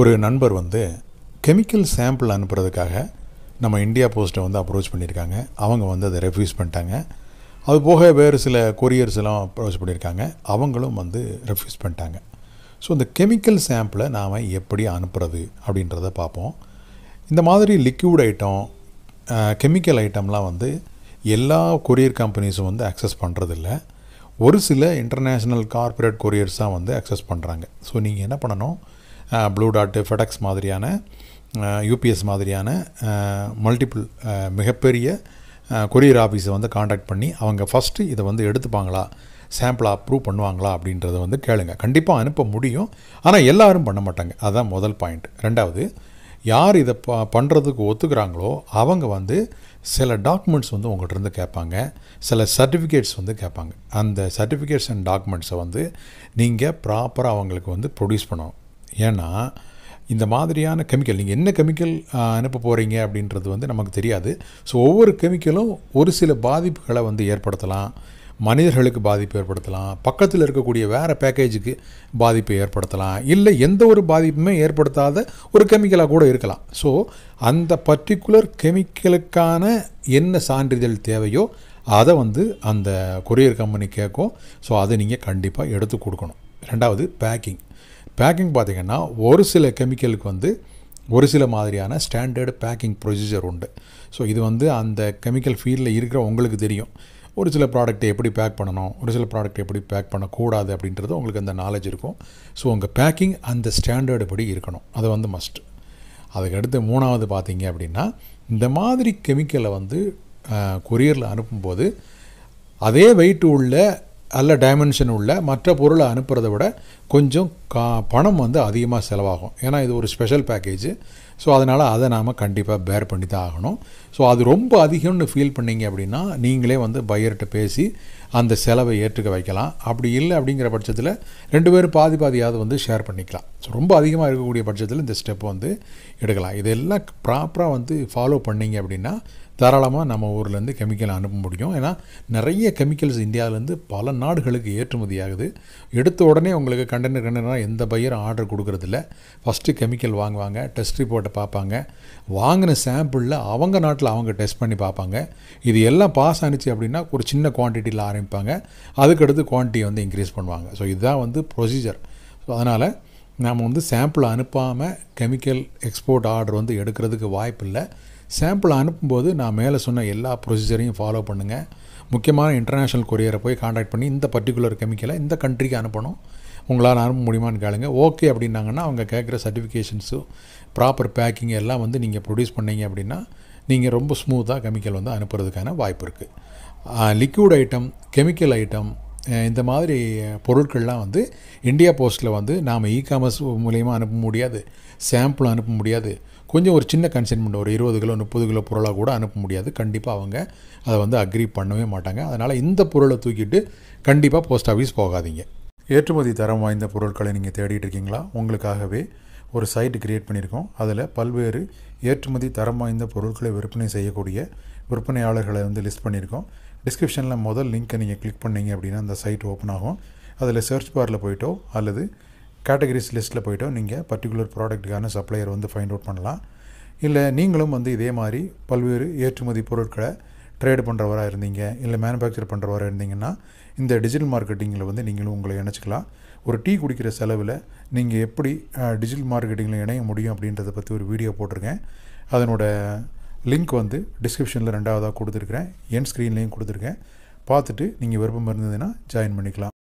ஒரு நண்பர் வந்து கெமிக்கல் சாம்பிள் அனுப்புகிறதுக்காக நம்ம இந்தியா போஸ்ட்டை வந்து அப்ரோச் பண்ணியிருக்காங்க அவங்க வந்து அதை ரெஃப்யூஸ் பண்ணிட்டாங்க அது போக வேறு சில கொரியர்ஸ் எல்லாம் அப்ரோச் பண்ணியிருக்காங்க அவங்களும் வந்து ரெஃப்யூஸ் பண்ணிட்டாங்க ஸோ இந்த கெமிக்கல் சாம்பிளை நாம் எப்படி அனுப்புறது அப்படின்றத பார்ப்போம் இந்த மாதிரி லிக்யூட் ஐட்டம் கெமிக்கல் ஐட்டம்லாம் வந்து எல்லா கொரியர் கம்பெனிஸும் வந்து அக்சஸ் பண்ணுறதில்ல ஒரு சில இன்டர்நேஷ்னல் கார்பரேட் கொரியர்ஸ் தான் வந்து அக்சஸ் பண்ணுறாங்க ஸோ நீங்கள் என்ன பண்ணணும் ப்ளூ டாட்டு ஃபெடக்ஸ் மாதிரியான யூபிஎஸ் மாதிரியான மல்டிப்புள் மிகப்பெரிய கொரியர் ஆஃபீஸை வந்து காண்டாக்ட் பண்ணி அவங்க ஃபஸ்ட்டு இதை வந்து எடுத்துப்பாங்களா சாம்பிளாக அப்ரூவ் பண்ணுவாங்களா அப்படின்றத வந்து கேளுங்க கண்டிப்பாக அனுப்ப முடியும் ஆனால் எல்லோரும் பண்ண மாட்டாங்க அதுதான் முதல் பாயிண்ட் ரெண்டாவது யார் இதை ப பண்ணுறதுக்கு ஒத்துக்கிறாங்களோ அவங்க வந்து சில டாக்குமெண்ட்ஸ் வந்து இருந்து கேட்பாங்க சில சர்டிஃபிகேட்ஸ் வந்து கேட்பாங்க அந்த சர்டிஃபிகேட்ஸ் அண்ட் டாக்குமெண்ட்ஸை வந்து நீங்கள் ப்ராப்பராக அவங்களுக்கு வந்து ப்ரொடியூஸ் பண்ணணும் ஏன்னா இந்த மாதிரியான கெமிக்கல் நீங்கள் என்ன கெமிக்கல் அனுப்ப போகிறீங்க அப்படின்றது வந்து நமக்கு தெரியாது ஸோ ஒவ்வொரு கெமிக்கலும் ஒரு சில பாதிப்புகளை வந்து ஏற்படுத்தலாம் மனிதர்களுக்கு பாதிப்பு ஏற்படுத்தலாம் பக்கத்தில் இருக்கக்கூடிய வேறு பேக்கேஜுக்கு பாதிப்பு ஏற்படுத்தலாம் இல்லை எந்த ஒரு பாதிப்புமே ஏற்படுத்தாத ஒரு கெமிக்கலாக கூட இருக்கலாம் ஸோ அந்த பர்டிகுலர் கெமிக்கலுக்கான என்ன சான்றிதழ் தேவையோ அதை வந்து அந்த கொரியர் கம்பெனி கேட்கும் ஸோ அதை நீங்கள் கண்டிப்பாக எடுத்து கொடுக்கணும் ரெண்டாவது பேக்கிங் பேக்கிங் பார்த்திங்கன்னா ஒரு சில கெமிக்கலுக்கு வந்து ஒரு சில மாதிரியான ஸ்டாண்டர்டு பேக்கிங் ப்ரொசீஜர் உண்டு ஸோ இது வந்து அந்த கெமிக்கல் ஃபீல்டில் இருக்கிற உங்களுக்கு தெரியும் ஒரு சில ப்ராடக்ட்டை எப்படி பேக் பண்ணணும் ஒரு சில ப்ராடக்ட் எப்படி பேக் பண்ணக்கூடாது அப்படின்றது உங்களுக்கு அந்த நாலேஜ் இருக்கும் ஸோ உங்கள் பேக்கிங் அந்த ஸ்டாண்டர்டு படி இருக்கணும் அது வந்து மஸ்ட் அதுக்கடுத்து மூணாவது பார்த்தீங்க அப்படின்னா இந்த மாதிரி கெமிக்கலை வந்து கொரியரில் அனுப்பும்போது அதே வெயிட் உள்ள நல்ல டைமென்ஷன் உள்ள மற்ற பொருளை அனுப்புகிறத விட கொஞ்சம் கா பணம் வந்து அதிகமாக செலவாகும் ஏன்னா இது ஒரு ஸ்பெஷல் பேக்கேஜ் ஸோ அதனால் அதை நாம் கண்டிப்பாக பேர் பண்ணி தான் ஆகணும் ஸோ அது ரொம்ப அதிகம்னு ஃபீல் பண்ணிங்க அப்படின்னா நீங்களே வந்து பையர்கிட்ட பேசி அந்த செலவை ஏற்றுக்க வைக்கலாம் அப்படி இல்லை அப்படிங்கிற பட்சத்தில் ரெண்டு பேரும் பாதி பாதியாவது வந்து ஷேர் பண்ணிக்கலாம் ஸோ ரொம்ப அதிகமாக இருக்கக்கூடிய பட்சத்தில் இந்த ஸ்டெப் வந்து எடுக்கலாம் இதெல்லாம் ப்ராப்பராக வந்து ஃபாலோ பண்ணிங்க அப்படின்னா தாராளமாக நம்ம ஊர்லேருந்து கெமிக்கல் அனுப்ப முடியும் ஏன்னா நிறைய கெமிக்கல்ஸ் இந்தியாவிலேருந்து பல நாடுகளுக்கு ஏற்றுமதி ஆகுது எடுத்த உடனே உங்களுக்கு கண்டெய்னர் கண்டெய்னராக எந்த பையரும் ஆர்டர் கொடுக்குறதில்ல ஃபஸ்ட்டு கெமிக்கல் வாங்குவாங்க டெஸ்ட் ரிப்போர்ட்டை பார்ப்பாங்க வாங்கின சாம்பிளில் அவங்க நாட்டில் அவங்க டெஸ்ட் பண்ணி பார்ப்பாங்க இது எல்லாம் பாஸ் ஆணிச்சு அப்படின்னா ஒரு சின்ன குவான்டிட்டியில் ஆரம்பிப்பாங்க அதுக்கடுத்து குவான்டிட்டி வந்து இன்க்ரீஸ் பண்ணுவாங்க ஸோ இதுதான் வந்து ப்ரொசீஜர் ஸோ அதனால் நாம் வந்து சாம்பிள் அனுப்பாமல் கெமிக்கல் எக்ஸ்போர்ட் ஆர்டர் வந்து எடுக்கிறதுக்கு வாய்ப்பு இல்லை சாம்பிள் அனுப்பும்போது நான் மேலே சொன்ன எல்லா ப்ரொசீஜரையும் ஃபாலோ பண்ணுங்கள் முக்கியமான இன்டர்நேஷ்னல் கொரியரை போய் காண்டாக்ட் பண்ணி இந்த பர்டிகுலர் கெமிக்கலை இந்த கண்ட்ரிக்கு அனுப்பணும் உங்களால் அனுப்ப முடியுமான்னு கேளுங்க ஓகே அப்படின்னாங்கன்னா அவங்க கேட்குற சர்டிஃபிகேஷன்ஸும் ப்ராப்பர் பேக்கிங் எல்லாம் வந்து நீங்கள் ப்ரொடியூஸ் பண்ணீங்க அப்படின்னா நீங்கள் ரொம்ப ஸ்மூத்தாக கெமிக்கல் வந்து அனுப்புறதுக்கான வாய்ப்பு இருக்குது லிக்விட் ஐட்டம் கெமிக்கல் ஐட்டம் இந்த மாதிரி பொருட்கள்லாம் வந்து இந்தியா போஸ்ட்டில் வந்து நாம் இ காமர்ஸ் மூலயமா அனுப்ப முடியாது சாம்பிளும் அனுப்ப முடியாது கொஞ்சம் ஒரு சின்ன கன்சைன்மெண்ட் ஒரு இருபது கிலோ முப்பது கிலோ பொருளாக கூட அனுப்ப முடியாது கண்டிப்பாக அவங்க அதை வந்து அக்ரி பண்ணவே மாட்டாங்க அதனால் இந்த பொருளை தூக்கிட்டு கண்டிப்பாக போஸ்ட் ஆஃபீஸ் போகாதீங்க ஏற்றுமதி தரம் வாய்ந்த பொருட்களை நீங்கள் தேடிட்டு இருக்கீங்களா உங்களுக்காகவே ஒரு சைட்டு கிரியேட் பண்ணியிருக்கோம் அதில் பல்வேறு ஏற்றுமதி தரம் வாய்ந்த பொருட்களை விற்பனை செய்யக்கூடிய விற்பனையாளர்களை வந்து லிஸ்ட் பண்ணியிருக்கோம் டிஸ்கிரிப்ஷனில் முதல் லிங்க்கை நீங்கள் கிளிக் பண்ணிங்க அப்படின்னா அந்த சைட் ஓப்பன் ஆகும் அதில் சர்ச் பாரில் போயிட்டோ அல்லது கேட்டகரிஸ் லிஸ்ட்டில் போயிட்டோ நீங்கள் பர்டிகுலர் ப்ராடக்ட்டுக்கான சப்ளையர் வந்து ஃபைண்ட் அவுட் பண்ணலாம் இல்லை நீங்களும் வந்து இதே மாதிரி பல்வேறு ஏற்றுமதி பொருட்களை ட்ரேடு பண்ணுறவராக இருந்தீங்க இல்லை மேனுஃபேக்சர் பண்ணுறவராக இருந்தீங்கன்னா இந்த டிஜிட்டல் மார்க்கெட்டிங்கில் வந்து நீங்களும் உங்களை இணைச்சிக்கலாம் ஒரு டீ குடிக்கிற செலவில் நீங்கள் எப்படி டிஜிட்டல் மார்க்கெட்டிங்கில் இணைய முடியும் அப்படின்றத பற்றி ஒரு வீடியோ போட்டிருக்கேன் அதனோட லிங்க் வந்து டிஸ்கிரிப்ஷனில் ரெண்டாவதாக கொடுத்துருக்குறேன் என் ஸ்க்ரீன்லேயும் கொடுத்துருக்கேன் பார்த்துட்டு நீங்கள் விருப்பம் இருந்ததுன்னா ஜாயின் பண்ணிக்கலாம்